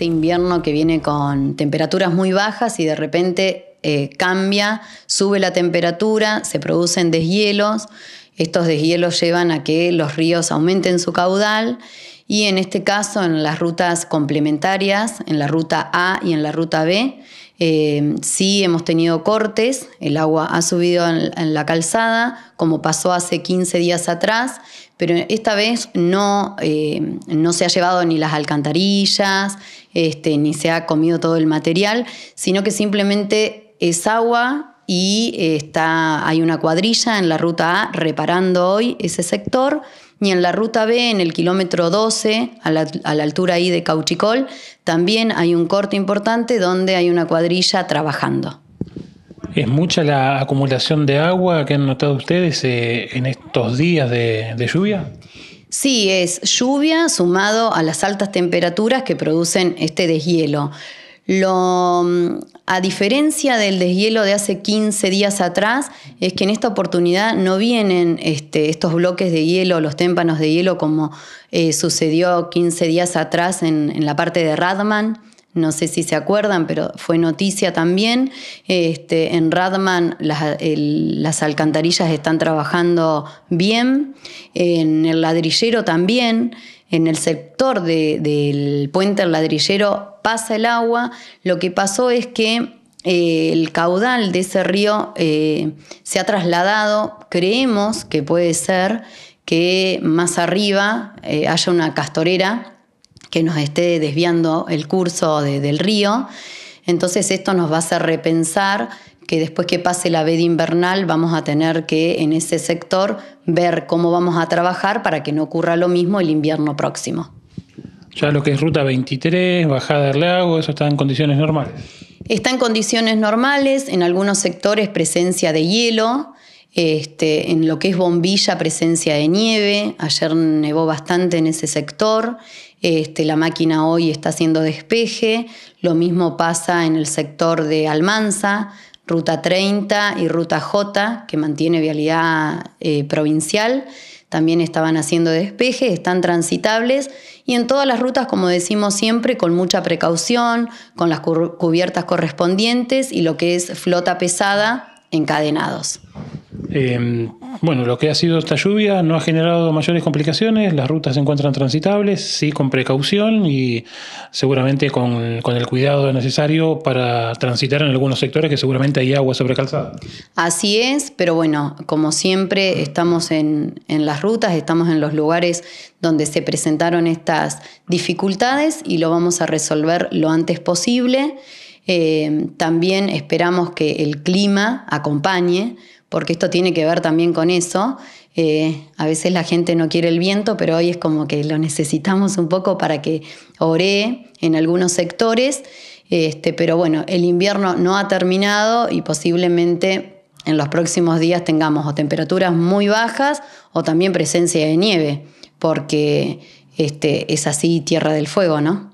este invierno que viene con temperaturas muy bajas y de repente eh, cambia, sube la temperatura, se producen deshielos. Estos deshielos llevan a que los ríos aumenten su caudal y en este caso en las rutas complementarias, en la ruta A y en la ruta B, eh, sí hemos tenido cortes, el agua ha subido en, la calzada, como pasó hace 15 días atrás, pero esta vez no, eh, no se ha llevado ni las alcantarillas, este, ni se ha comido todo el material, sino que simplemente es agua y eh, está, hay una cuadrilla en la ruta A reparando hoy ese sector y en la ruta B, en el kilómetro 12, a la, altura ahí de Cauchicol, también hay un corte importante donde hay una cuadrilla trabajando. ¿Es mucha la acumulación de agua que han notado ustedes eh, en estos días de lluvia? Sí, es lluvia sumado a las altas temperaturas que producen este deshielo. Lo, mm, a diferencia del deshielo de hace 15 días atrás, es que en esta oportunidad no vienen este, estos bloques de hielo, los témpanos de hielo, como eh, sucedió 15 días atrás en, la parte de Radman. No sé si se acuerdan, pero fue noticia también. Este, en Radman las, alcantarillas están trabajando bien, en el ladrillero también, en el sector del puente el ladrillero pasa el agua, lo que pasó es que eh, el caudal de ese río eh, se ha trasladado, creemos que puede ser que más arriba eh, haya una castorera que nos esté desviando el curso del río. Entonces esto nos va a hacer repensar que después que pase la veda invernal vamos a tener que en ese sector ver cómo vamos a trabajar para que no ocurra lo mismo el invierno próximo. Ya lo que es ruta 23, bajada del lago, eso está en condiciones normales. Está en condiciones normales, en algunos sectores presencia de hielo, este, en lo que es bombilla presencia de nieve, ayer nevó bastante en ese sector, este, la máquina hoy está haciendo despeje, lo mismo pasa en el sector de Almanza, ruta 30 y ruta J, que mantiene vialidad eh, provincial también estaban haciendo despeje, están transitables y en todas las rutas, como decimos siempre, con mucha precaución, con las cubiertas correspondientes y lo que es flota pesada encadenados. Em, bueno, lo que ha sido esta lluvia no ha generado mayores complicaciones, las rutas se encuentran transitables, sí con precaución y seguramente con, el cuidado necesario para transitar en algunos sectores que seguramente hay agua sobre calzada. Así es, pero bueno, como siempre estamos en, las rutas, estamos en los lugares donde se presentaron estas dificultades y lo vamos a resolver lo antes posible. Em, también esperamos que el clima acompañe porque esto tiene que ver también con eso. Eh, a veces la gente no quiere el viento, pero hoy es como que lo necesitamos un poco para que ore en algunos sectores. Este, pero bueno, el invierno no ha terminado y posiblemente en los próximos días tengamos o temperaturas muy bajas o también presencia de nieve, porque este, es así Tierra del Fuego, ¿no?